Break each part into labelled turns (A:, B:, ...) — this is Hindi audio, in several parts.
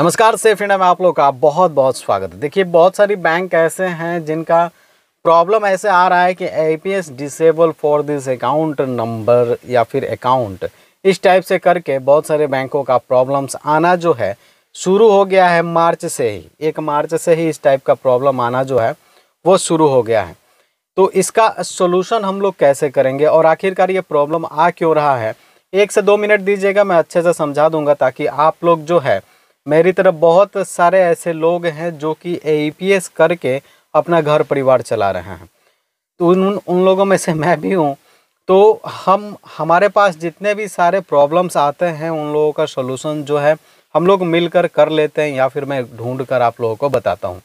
A: नमस्कार सेफ इंडिया में आप लोग का बहुत बहुत स्वागत है देखिए बहुत सारी बैंक ऐसे हैं जिनका प्रॉब्लम ऐसे आ रहा है कि A P S disable for this account number या फिर अकाउंट इस टाइप से करके बहुत सारे बैंकों का प्रॉब्लम्स आना जो है शुरू हो गया है मार्च से ही एक मार्च से ही इस टाइप का प्रॉब्लम आना जो है वो शुरू हो गया है तो इसका सोल्यूशन हम लोग कैसे करेंगे और आखिरकार ये प्रॉब्लम आ क्यों रहा है एक से दो मिनट दीजिएगा मैं अच्छे से समझा दूंगा ताकि आप लोग जो है मेरी तरफ बहुत सारे ऐसे लोग हैं जो कि ए e करके अपना घर परिवार चला रहे हैं तो उन उन लोगों में से मैं भी हूँ तो हम हमारे पास जितने भी सारे प्रॉब्लम्स आते हैं उन लोगों का सोल्यूशन जो है हम लोग मिलकर कर लेते हैं या फिर मैं ढूंढ कर आप लोगों को बताता हूँ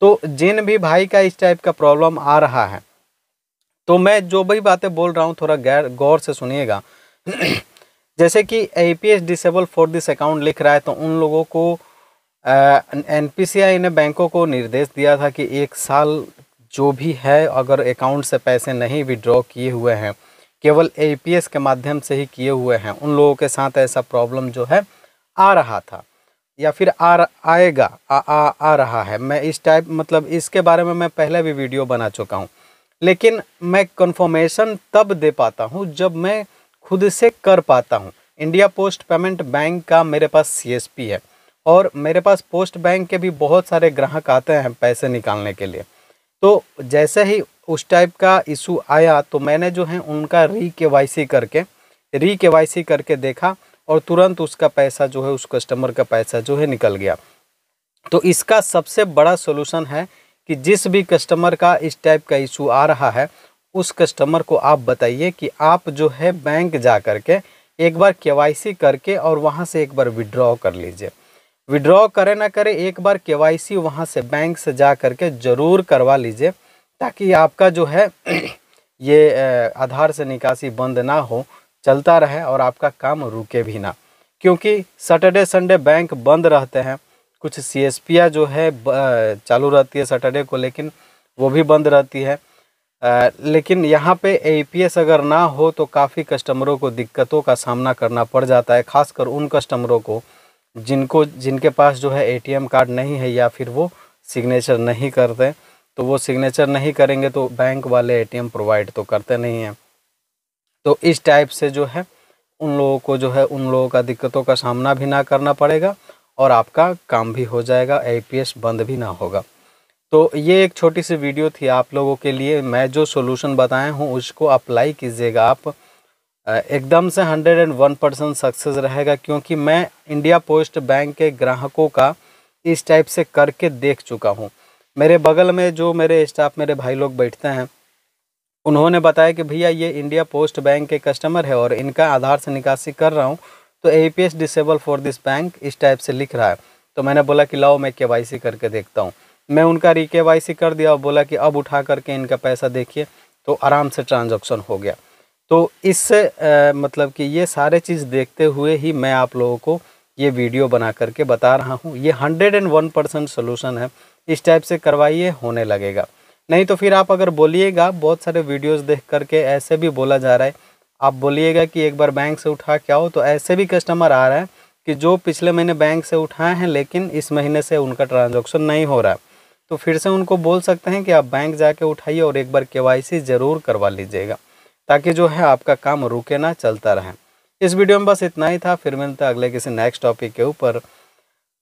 A: तो जिन भी भाई का इस टाइप का प्रॉब्लम आ रहा है तो मैं जो भी बातें बोल रहा हूँ थोड़ा गैर गौर से सुनिएगा जैसे कि A P S disable for this account लिख रहा है तो उन लोगों को एन पी सी आई ने बैंकों को निर्देश दिया था कि एक साल जो भी है अगर अकाउंट से पैसे नहीं विड्रॉ किए हुए हैं केवल ए पी एस के माध्यम से ही किए हुए हैं उन लोगों के साथ ऐसा प्रॉब्लम जो है आ रहा था या फिर आ आएगा आ, आ आ रहा है मैं इस टाइप मतलब इसके बारे में मैं पहले भी वीडियो बना चुका हूँ लेकिन मैं कन्फर्मेशन तब दे पाता हूँ जब मैं खुद से कर पाता हूँ इंडिया पोस्ट पेमेंट बैंक का मेरे पास सी है और मेरे पास पोस्ट बैंक के भी बहुत सारे ग्राहक आते हैं पैसे निकालने के लिए तो जैसे ही उस टाइप का इशू आया तो मैंने जो है उनका री के करके री के करके देखा और तुरंत उसका पैसा जो है उस कस्टमर का पैसा जो है निकल गया तो इसका सबसे बड़ा सोल्यूशन है कि जिस भी कस्टमर का इस टाइप का इशू आ रहा है उस कस्टमर को आप बताइए कि आप जो है बैंक जा कर के एक बार के करके और वहाँ से एक बार विड्रॉ कर लीजिए विड्रॉ करें ना करें एक बार के वाई सी वहाँ से बैंक से जा कर के ज़रूर करवा लीजिए ताकि आपका जो है ये आधार से निकासी बंद ना हो चलता रहे और आपका काम रुके भी ना क्योंकि सैटरडे संडे बैंक बंद रहते हैं कुछ सी एस जो है चालू रहती है सैटरडे को लेकिन वो भी बंद रहती है लेकिन यहाँ पे एस अगर ना हो तो काफ़ी कस्टमरों को दिक्कतों का सामना करना पड़ जाता है खासकर उन कस्टमरों को जिनको जिनके पास जो है एम कार्ड नहीं है या फिर वो सिग्नेचर नहीं करते तो वो सिग्नेचर नहीं करेंगे तो बैंक वाले एम प्रोवाइड तो करते नहीं हैं तो इस टाइप से जो है उन लोगों को जो है उन लोगों का दिक्कतों का सामना भी ना करना पड़ेगा और आपका काम भी हो जाएगा एस बंद भी ना होगा तो ये एक छोटी सी वीडियो थी आप लोगों के लिए मैं जो सोल्यूशन बताया हूँ उसको अप्लाई कीजिएगा आप एकदम से hundred and one percent success रहेगा क्योंकि मैं इंडिया पोस्ट बैंक के ग्राहकों का इस टाइप से करके देख चुका हूँ मेरे बगल में जो मेरे स्टाफ मेरे भाई लोग बैठते हैं उन्होंने बताया कि भैया ये इंडिया पोस्ट बैंक के कस्टमर है और इनका आधार से निकासी कर रहा हूँ तो A P S disable for this bank इस टाइप से लिख रहा है तो मैंने बोला कि लाओ मैं के वाई सी करके देखता हूँ मैं उनका रिकेवाईसी कर दिया और बोला कि अब उठा करके इनका पैसा देखिए तो आराम से ट्रांजैक्शन हो गया तो इससे मतलब कि ये सारे चीज़ देखते हुए ही मैं आप लोगों को ये वीडियो बना करके बता रहा हूँ ये hundred and one percent solution है इस टाइप से करवाइए होने लगेगा नहीं तो फिर आप अगर बोलिएगा बहुत सारे वीडियोस देख करके ऐसे भी बोला जा रहा है आप बोलिएगा कि एक बार बैंक से उठा के आओ तो ऐसे भी कस्टमर आ रहे हैं कि जो पिछले महीने बैंक से उठाए हैं लेकिन इस महीने से उनका ट्रांजैक्शन नहीं हो रहा है तो फिर से उनको बोल सकते हैं कि आप बैंक जाके उठाइए और एक बार के ज़रूर करवा लीजिएगा ताकि जो है आपका काम रुके ना चलता रहे इस वीडियो में बस इतना ही था फिर मिलते अगले किसी नेक्स्ट टॉपिक के ऊपर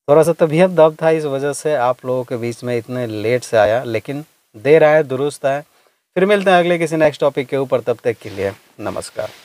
A: थोड़ा सा तबीयत दब था इस वजह से आप लोगों के बीच में इतने लेट से आया लेकिन देर आया दुरुस्त आए फिर मिलते हैं अगले किसी नेक्स्ट टॉपिक के ऊपर तब तक के लिए नमस्कार